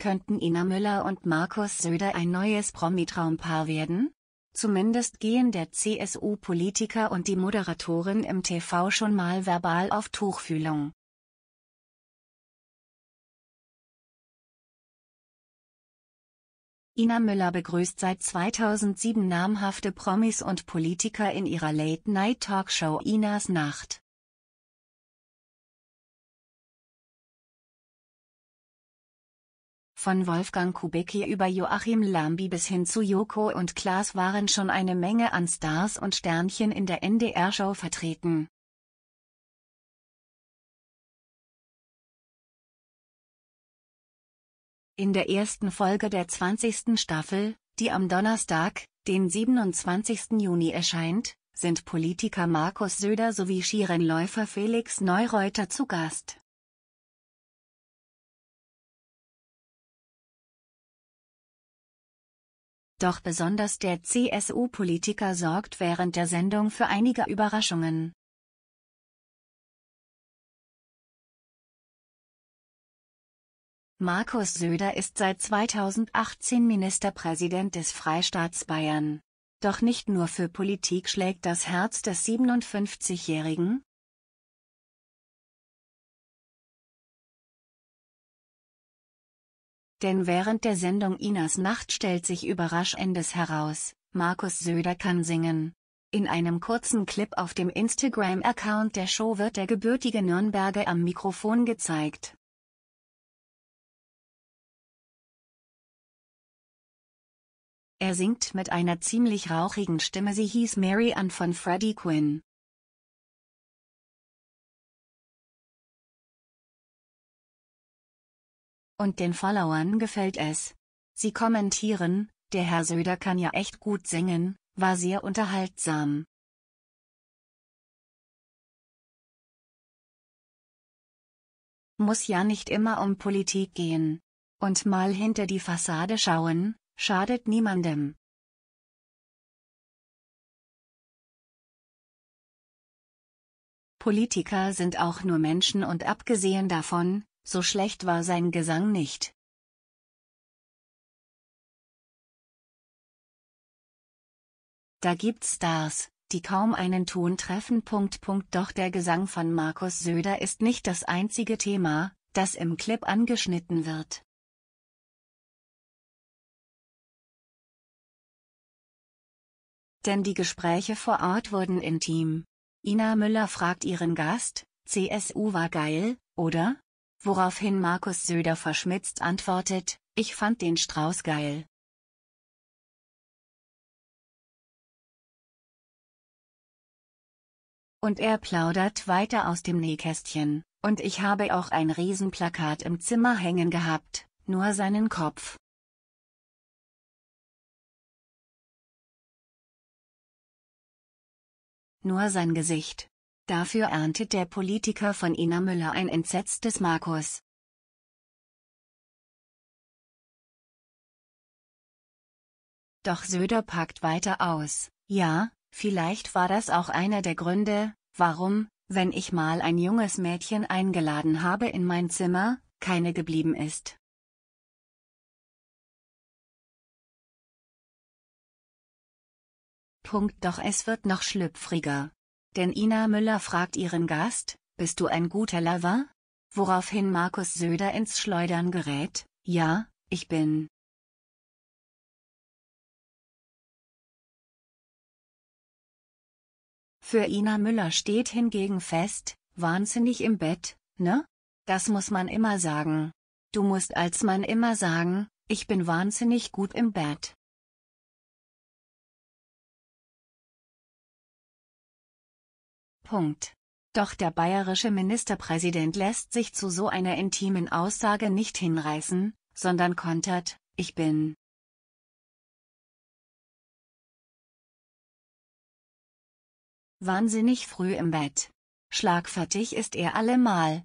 Könnten Ina Müller und Markus Söder ein neues Promi-Traumpaar werden? Zumindest gehen der CSU-Politiker und die Moderatorin im TV schon mal verbal auf Tuchfühlung. Ina Müller begrüßt seit 2007 namhafte Promis und Politiker in ihrer Late-Night-Talkshow Inas Nacht. Von Wolfgang Kubicki über Joachim Lambi bis hin zu Joko und Klaas waren schon eine Menge an Stars und Sternchen in der NDR-Show vertreten. In der ersten Folge der 20. Staffel, die am Donnerstag, den 27. Juni erscheint, sind Politiker Markus Söder sowie Skirennläufer Felix Neureuter zu Gast. doch besonders der CSU-Politiker sorgt während der Sendung für einige Überraschungen. Markus Söder ist seit 2018 Ministerpräsident des Freistaats Bayern. Doch nicht nur für Politik schlägt das Herz des 57-Jährigen, Denn während der Sendung Inas Nacht stellt sich überraschendes heraus, Markus Söder kann singen. In einem kurzen Clip auf dem Instagram-Account der Show wird der gebürtige Nürnberger am Mikrofon gezeigt. Er singt mit einer ziemlich rauchigen Stimme Sie hieß Mary Ann von Freddie Quinn. Und den Followern gefällt es. Sie kommentieren, der Herr Söder kann ja echt gut singen, war sehr unterhaltsam. Muss ja nicht immer um Politik gehen. Und mal hinter die Fassade schauen, schadet niemandem. Politiker sind auch nur Menschen und abgesehen davon, so schlecht war sein Gesang nicht. Da gibt's Stars, die kaum einen Ton treffen. Punkt, Punkt. Doch der Gesang von Markus Söder ist nicht das einzige Thema, das im Clip angeschnitten wird. Denn die Gespräche vor Ort wurden intim. Ina Müller fragt ihren Gast, CSU war geil, oder? woraufhin Markus Söder verschmitzt antwortet, ich fand den Strauß geil. Und er plaudert weiter aus dem Nähkästchen, und ich habe auch ein Riesenplakat im Zimmer hängen gehabt, nur seinen Kopf. Nur sein Gesicht. Dafür erntet der Politiker von Ina Müller ein entsetztes Markus. Doch Söder packt weiter aus. Ja, vielleicht war das auch einer der Gründe, warum, wenn ich mal ein junges Mädchen eingeladen habe in mein Zimmer, keine geblieben ist. Punkt doch es wird noch schlüpfriger. Denn Ina Müller fragt ihren Gast, bist du ein guter Lover? Woraufhin Markus Söder ins Schleudern gerät, ja, ich bin. Für Ina Müller steht hingegen fest, wahnsinnig im Bett, ne? Das muss man immer sagen. Du musst als Mann immer sagen, ich bin wahnsinnig gut im Bett. Punkt. Doch der bayerische Ministerpräsident lässt sich zu so einer intimen Aussage nicht hinreißen, sondern kontert, ich bin wahnsinnig früh im Bett. Schlagfertig ist er allemal,